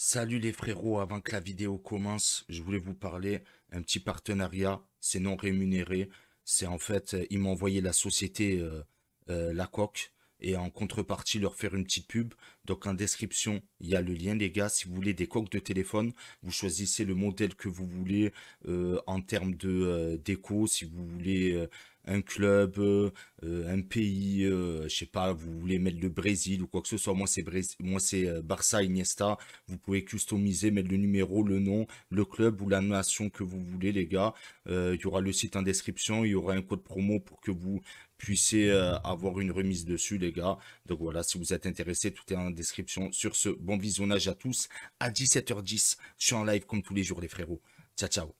Salut les frérots, avant que la vidéo commence, je voulais vous parler un petit partenariat, c'est non rémunéré, c'est en fait, euh, ils m'ont envoyé la société euh, euh, La Coque, et en contrepartie leur faire une petite pub. Donc en description, il y a le lien les gars. Si vous voulez des coques de téléphone, vous choisissez le modèle que vous voulez en termes de déco, si vous voulez un club, euh, euh, un pays, euh, je sais pas, vous voulez mettre le Brésil ou quoi que ce soit, moi c'est moi c'est Barça, Iniesta, vous pouvez customiser, mettre le numéro, le nom, le club ou la nation que vous voulez les gars. Il y aura le site en description, il y aura un code promo pour que vous puissiez avoir une remise dessus les gars. Donc voilà, si vous êtes intéressé, tout est en description. Sur ce, bon visionnage à tous. À 17h10, je suis en live comme tous les jours les frérots. Ciao, ciao.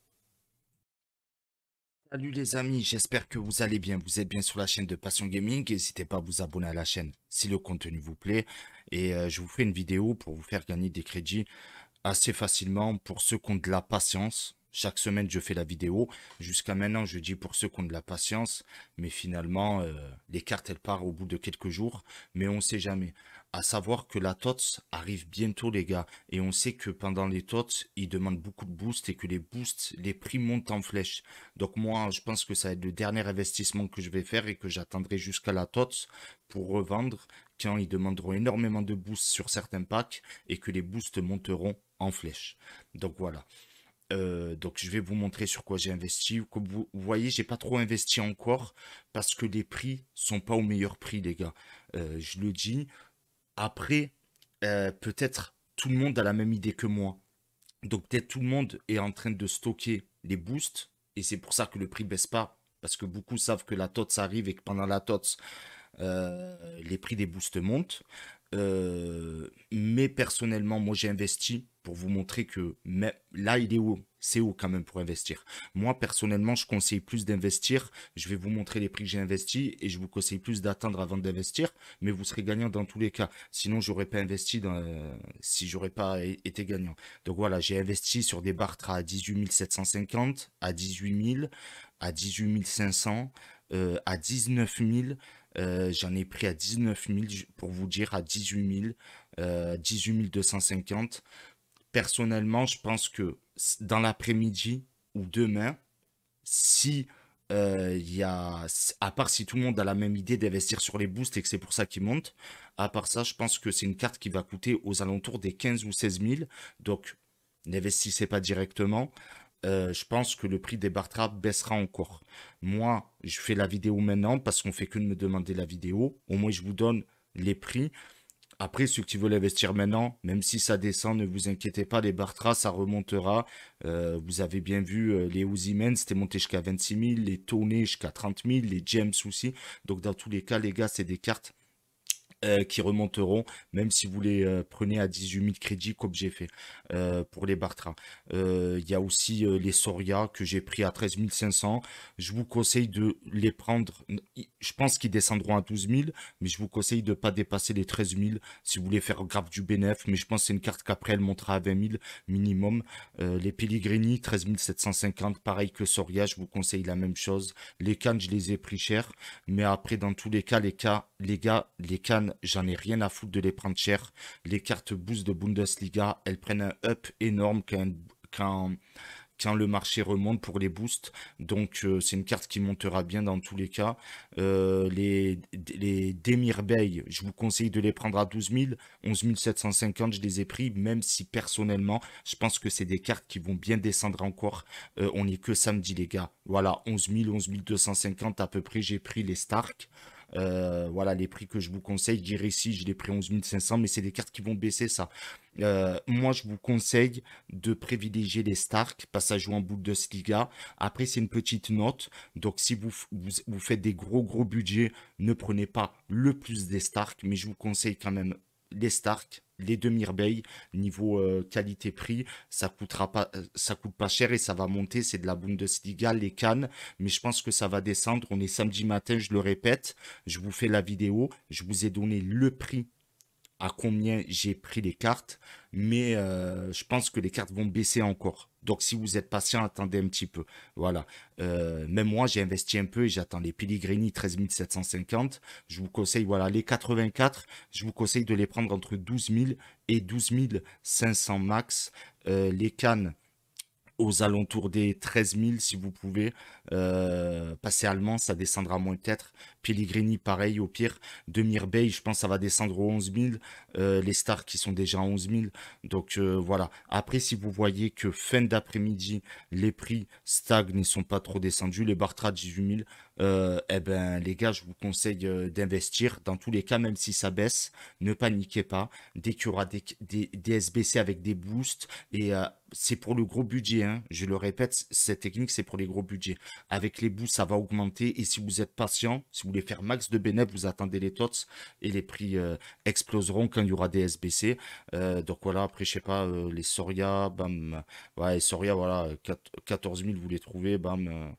Salut les amis, j'espère que vous allez bien. Vous êtes bien sur la chaîne de Passion Gaming. N'hésitez pas à vous abonner à la chaîne si le contenu vous plaît. Et euh, je vous fais une vidéo pour vous faire gagner des crédits assez facilement pour ceux qui ont de la patience. Chaque semaine, je fais la vidéo. Jusqu'à maintenant, je dis pour ceux qui ont de la patience, mais finalement, euh, les cartes, elles partent au bout de quelques jours, mais on ne sait jamais. À savoir que la TOTS arrive bientôt, les gars, et on sait que pendant les TOTS, ils demandent beaucoup de boosts et que les boosts, les prix montent en flèche. Donc moi, je pense que ça va être le dernier investissement que je vais faire et que j'attendrai jusqu'à la TOTS pour revendre quand ils demanderont énormément de boosts sur certains packs et que les boosts monteront en flèche. Donc voilà. Euh, donc je vais vous montrer sur quoi j'ai investi. Comme vous voyez, j'ai pas trop investi encore parce que les prix sont pas au meilleur prix, les gars. Euh, je le dis. Après, euh, peut-être tout le monde a la même idée que moi. Donc peut-être tout le monde est en train de stocker les boosts et c'est pour ça que le prix baisse pas parce que beaucoup savent que la TOTS arrive et que pendant la TOTS, les prix des boosts montent. Euh, mais personnellement, moi j'ai investi pour vous montrer que là il est haut, c'est haut quand même pour investir. Moi personnellement, je conseille plus d'investir. Je vais vous montrer les prix que j'ai investi et je vous conseille plus d'attendre avant d'investir, mais vous serez gagnant dans tous les cas. Sinon, je n'aurais pas investi dans, je euh, si j'aurais pas été gagnant. Donc voilà, j'ai investi sur des barres à 18 750, à 18 000, à 18 500 euh, à 19 000. Euh, j'en ai pris à 19 000, pour vous dire, à 18 000, 18 250. Personnellement, je pense que dans l'après-midi ou demain, si euh, il y a, à part si tout le monde a la même idée d'investir sur les boosts et que c'est pour ça qu'ils montent, à part ça, je pense que c'est une carte qui va coûter aux alentours des 15 ou 16 000. Donc, n'investissez pas directement. Euh, je pense que le prix des Bartra baissera encore. Moi, je fais la vidéo maintenant parce qu'on fait que de me demander la vidéo. Au moins, je vous donne les prix. Après, ceux qui veulent investir maintenant, même si ça descend, ne vous inquiétez pas, les Bartra, ça remontera. Euh, vous avez bien vu, euh, les Ouzimen, c'était monté jusqu'à 26 000, les Tony jusqu'à 30 000, les James aussi. Donc, dans tous les cas, les gars, c'est des cartes euh, qui remonteront, même si vous les euh, prenez à 18 000 crédits, comme j'ai fait euh, pour les Bartra. Il y a aussi les Soria que j'ai pris à 13 500. Je vous conseille de les prendre. Je pense qu'ils descendront à 12 000, mais je vous conseille de ne pas dépasser les 13 000 si vous voulez faire grave du bénéfice. Mais je pense que c'est une carte qu'après elle montera à 20 000 minimum. les Pellegrini, 13 750, pareil que Soria, je vous conseille la même chose. Les Cannes, je les ai pris cher, mais après, dans tous les cas, les, cas, les gars, les Cannes j'en ai rien à foutre de les prendre cher. Les cartes boost de Bundesliga, elles prennent un up énorme quand, quand, quand le marché remonte pour les boosts. Donc euh, c'est une carte qui montera bien dans tous les cas. Euh, les, les Demir Bay, je vous conseille de les prendre à 12 000. 11 750, je les ai pris, même si personnellement, je pense que c'est des cartes qui vont bien descendre encore. Euh, on n'est que samedi les gars. Voilà, 11 000, 11 250 à peu près, j'ai pris les Stark. Euh, voilà les prix que je vous conseille. dirais ici, je les pris 11 500, mais c'est des cartes qui vont baisser ça. Euh, moi, je vous conseille de privilégier les Stark parce que ça joue en bout de Après, c'est une petite note. Donc, si vous, vous, faites des gros, gros budgets, ne prenez pas le plus des Stark, mais je vous conseille quand même les Stark, les demi-rebelles, niveau euh, qualité-prix, ça coûtera pas, euh, ça coûte pas cher et ça va monter. C'est de la Bundesliga, les Cannes, mais je pense que ça va descendre. On est samedi matin, je le répète. Je vous fais la vidéo. Je vous ai donné le prix à combien j'ai pris les cartes, mais euh, je pense que les cartes vont baisser encore. Donc si vous êtes patient, attendez un petit peu. Voilà. Euh, même moi, j'ai investi un peu et j'attends les Piligrini 13 750. Je vous conseille, voilà, les 84, je vous conseille de les prendre entre 12 000 et 12 500 max. Euh, les cannes aux alentours des 13 000 si vous pouvez. passer allemand, ça descendra moins peut-être, Pellegrini, pareil, au pire. De je pense que ça va descendre aux 11 000. Euh, les stars qui sont déjà à 11 000. Donc euh, voilà. Après, si vous voyez que fin d'après-midi, les prix stagnent, ne sont pas trop descendus, les Bartra 18 000, euh, eh ben, les gars, je vous conseille d'investir. Dans tous les cas, même si ça baisse, ne paniquez pas. Dès qu'il y aura des, des, SBC avec des boosts, et c'est pour le gros budget, hein. je le répète, cette technique, c'est pour les gros budgets. Avec les boosts, ça va augmenter. Et si vous êtes patient, si vous voulez faire max de bénéfices, vous attendez les tots et les prix euh, exploseront quand il y aura des SBC. Euh, donc voilà, après, je sais pas, euh, les Soria, bam, ouais, Soria, voilà, 4, 14 000, vous les trouvez, bam.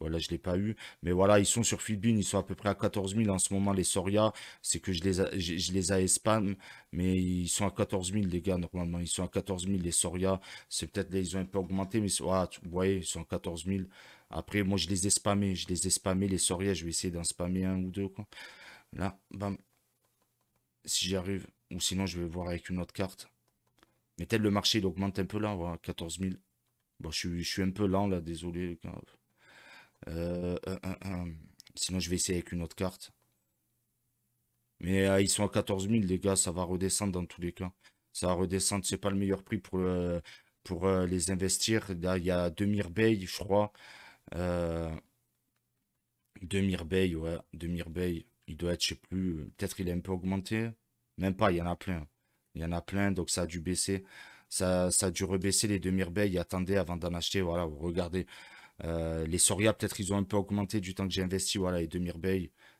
Voilà, je l'ai pas eu. Mais voilà, ils sont sur Fitbin, ils sont à peu près à 14 000 en ce moment, les Soria. C'est que je les, je, les ai spam, mais ils sont à 14 000, les gars, normalement. Ils sont à 14 000, les Soria. C'est peut-être, là, ils ont un peu augmenté, mais voilà, vous voyez, ils sont à 14 000. Après, moi, je les ai spammés. Je les ai spammés, les Soria. Je vais essayer d'en spammer un ou deux. Là, bam. Si j'y arrive. Ou sinon, je vais voir avec une autre carte. Mais tel le marché, il augmente un peu là. Voilà, 14 000. Bon, je, suis un peu lent là, désolé. Euh, euh, euh, sinon, je vais essayer avec une autre carte. Mais ils sont à 14 000, les gars. Ça va redescendre dans tous les cas. Ça va redescendre. C'est pas le meilleur prix pour, pour les investir. il y a 2000 Bay, je crois. Euh, ouais. De il doit être, je sais plus, peut-être il est un peu augmenté. Même pas, il y en a plein. Il y en a plein, donc ça a dû baisser. Ça, ça a dû rebaisser les deux Attendez avant d'en acheter. Voilà, vous regardez. Euh, les Soria, peut-être ils ont un peu augmenté du temps que j'ai investi. Voilà, les deux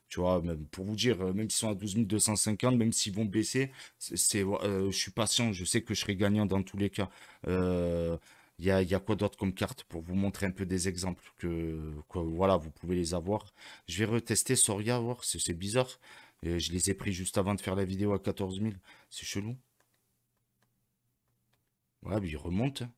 Tu vois, même, pour vous dire, même s'ils sont à 12 250, même s'ils vont baisser, c'est, euh, je suis patient. Je sais que je serai gagnant dans tous les cas. Euh, il y a, quoi d'autre comme carte pour vous montrer un peu des exemples que, voilà, vous pouvez les avoir. Je vais retester Soria, voir, c'est bizarre. je les ai pris juste avant de faire la vidéo à 14 000. C'est chelou. Ouais, mais il remonte. Hein.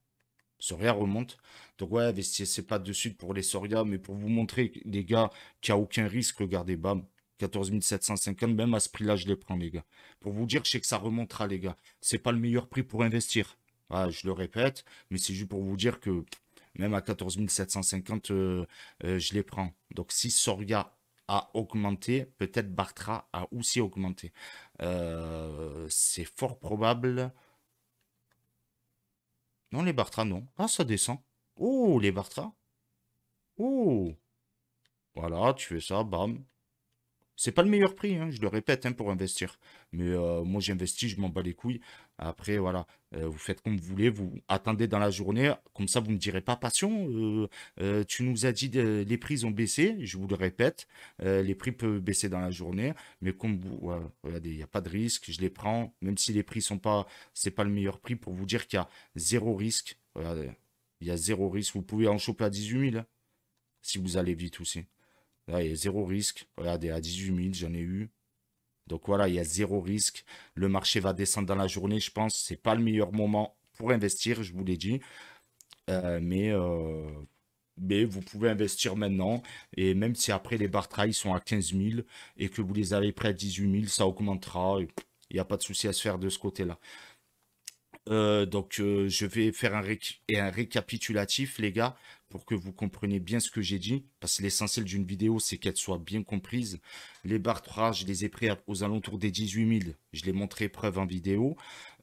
Soria remonte. Donc ouais, c'est pas de suite pour les Soria, mais pour vous montrer, les gars, qu'il n'y a aucun risque, regardez, bam. 14 750, même à ce prix-là, je les prends, les gars. Pour vous dire, je sais que ça remontera, les gars. C'est pas le meilleur prix pour investir. Ah, je le répète, mais c'est juste pour vous dire que même à 14 750, euh, euh, je les prends. Donc si Soria a augmenté, peut-être Bartra a aussi augmenté. Euh, c'est fort probable. Non, les Bartra, non. Ah, ça descend. Oh, les Bartra. Oh. Voilà, tu fais ça, bam. C'est pas le meilleur prix, hein, je le répète, hein, pour investir. Mais euh, moi, j'investis, je m'en bats les couilles. Après, voilà, euh, vous faites comme vous voulez, vous attendez dans la journée. Comme ça, vous ne me direz pas, passion, euh, tu nous as dit que les prix ont baissé. Je vous le répète, les prix peuvent baisser dans la journée. Mais comme vous, regardez, il n'y a pas de risque, je les prends. Même si les prix sont pas, c'est pas le meilleur prix pour vous dire qu'il y a zéro risque. il y a zéro risque. Vous pouvez en choper à 18 000 hein, si vous allez vite aussi il y a zéro risque. Regardez, à 18 000, j'en ai eu. Donc voilà, il y a zéro risque. Le marché va descendre dans la journée, je pense. Ce n'est pas le meilleur moment pour investir, je vous l'ai dit. Euh, mais, euh, mais vous pouvez investir maintenant. Et même si après les bar trails sont à 15 000 et que vous les avez prêts à 18 000, ça augmentera. Il n'y a pas de souci à se faire de ce côté-là. Euh, donc je vais faire un, un récapitulatif, les gars pour que vous compreniez bien ce que j'ai dit, parce que l'essentiel d'une vidéo, c'est qu'elle soit bien comprise. Les barres je les ai pris aux alentours des 18 000. Je les montré preuve en vidéo.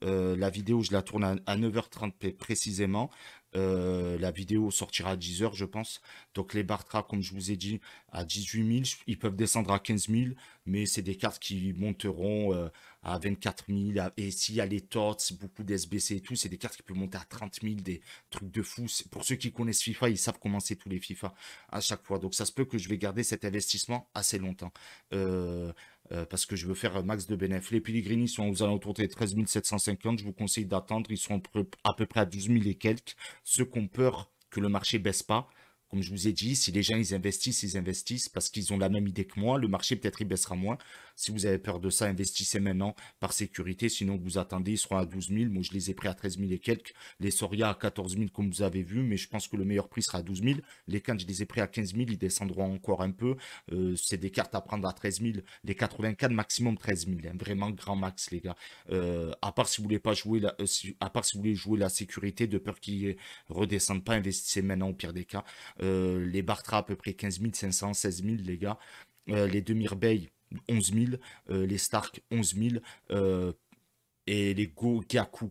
Euh, la vidéo, je la tourne à, 9h30 précisément. Euh, la vidéo sortira à 10h, je pense. Donc les Bartra, comme je vous ai dit, à 18 000, ils peuvent descendre à 15 000, mais c'est des cartes qui monteront euh, à 24 000. Et s'il y a les TOTS, beaucoup d'SBC et tout, c'est des cartes qui peuvent monter à 30 000, des trucs de fou. Pour ceux qui connaissent FIFA, ils savent comment c'est tous les FIFA à chaque fois. Donc ça se peut que je vais garder cet investissement assez longtemps. Euh, euh, parce que je veux faire un max de bénéfices. Les Pellegrini sont aux alentours des 13 750. Je vous conseille d'attendre. Ils sont à peu près à 12 000 et quelques. Ceux qu'on peur que le marché baisse pas, comme je vous ai dit, si les gens ils investissent, ils investissent parce qu'ils ont la même idée que moi. Le marché peut-être il baissera moins. Si vous avez peur de ça, investissez maintenant par sécurité. Sinon vous attendez, ils seront à 12 000. Moi je les ai pris à 13 000 et quelques. Les Soria à 14 000 comme vous avez vu, mais je pense que le meilleur prix sera à 12 000. Les Cannes je les ai pris à 15 000, ils descendront encore un peu. Euh, c'est des cartes à prendre à 13 000. Les 84 maximum 13 000, hein. vraiment grand max les gars. Euh, à part si vous voulez pas jouer la, euh, à part si vous voulez jouer la sécurité de peur qu'ils redescendent pas, investissez maintenant au pire des cas. Euh, les Bartra, à peu près 15 500, 16 000, les gars. Euh, les Demirbeil, 11 euh, 000. les Stark, 11 000. et les Go,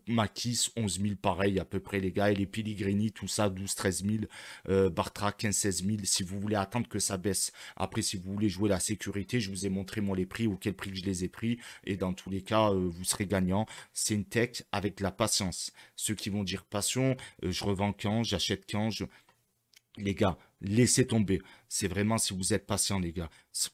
Makis, 11 000, pareil, à peu près, les gars. Et les Piligrini, tout ça, 12, 13 000. Bartra, 15, 16 000. Si vous voulez attendre que ça baisse. Après, si vous voulez jouer la sécurité, je vous ai montré, moi, les prix, ou quel prix je les ai pris. Et dans tous les cas, vous serez gagnant. C'est une tech avec la patience. Ceux qui vont dire passion, je revends quand, j'achète quand, je les gars, laissez tomber. C'est vraiment si vous êtes patient, les gars.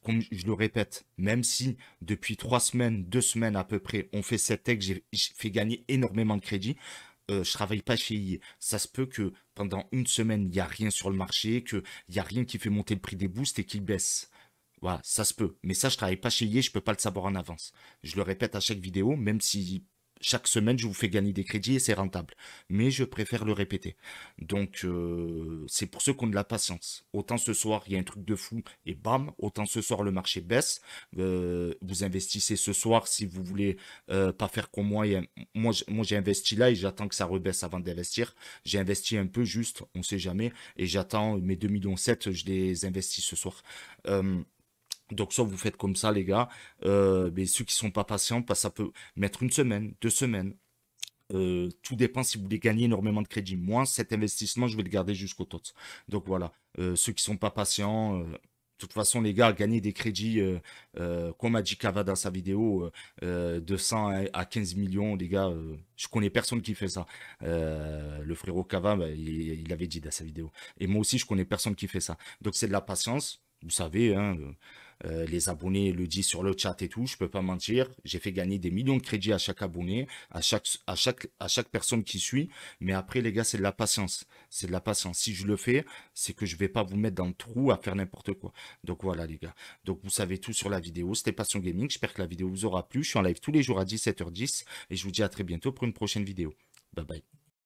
je le répète, même si depuis trois semaines, deux semaines à peu près, on fait cette tech, j'ai fait gagner énormément de crédit. Euh, je travaille pas chez IE. Ça se peut que pendant une semaine, il n'y a rien sur le marché, qu'il n'y a rien qui fait monter le prix des boosts et qu'il baisse. Voilà, ça se peut. Mais ça, je travaille pas chez IE, je peux pas le savoir en avance. Je le répète à chaque vidéo, même si chaque semaine, je vous fais gagner des crédits et c'est rentable. Mais je préfère le répéter. Donc, euh, c'est pour ceux qui ont de la patience. Autant ce soir, il y a un truc de fou et bam, autant ce soir, le marché baisse. Euh, vous investissez ce soir si vous voulez euh, pas faire comme moi. moi, j'ai investi là et j'attends que ça rebaisse avant d'investir. J'ai investi un peu juste, on ne sait jamais. Et j'attends mes 2,7 millions, je les investis ce soir. Donc soit vous faites comme ça les gars, euh, mais ceux qui sont pas patients, bah, ça peut mettre une semaine, deux semaines. Euh, tout dépend si vous voulez gagner énormément de crédits. Moi, cet investissement, je vais le garder jusqu'au tot. Donc voilà, euh, ceux qui sont pas patients, de toute façon, les gars, gagner des crédits, comme a dit Kava dans sa vidéo, de 100 à 15 millions, les gars, je connais personne qui fait ça. le frérot Kava, bah, il, il, avait dit dans sa vidéo. Et moi aussi, je connais personne qui fait ça. Donc, c'est de la patience, vous savez, hein, euh, les abonnés le disent sur le chat et tout, je peux pas mentir. J'ai fait gagner des millions de crédits à chaque abonné, à chaque, à chaque, à chaque personne qui suit. Mais après, les gars, c'est de la patience. C'est de la patience. Si je le fais, c'est que je vais pas vous mettre dans le trou à faire n'importe quoi. Donc voilà, les gars. Donc vous savez tout sur la vidéo. C'était Passion Gaming. J'espère que la vidéo vous aura plu. Je suis en live tous les jours à 17h10 et je vous dis à très bientôt pour une prochaine vidéo. Bye bye.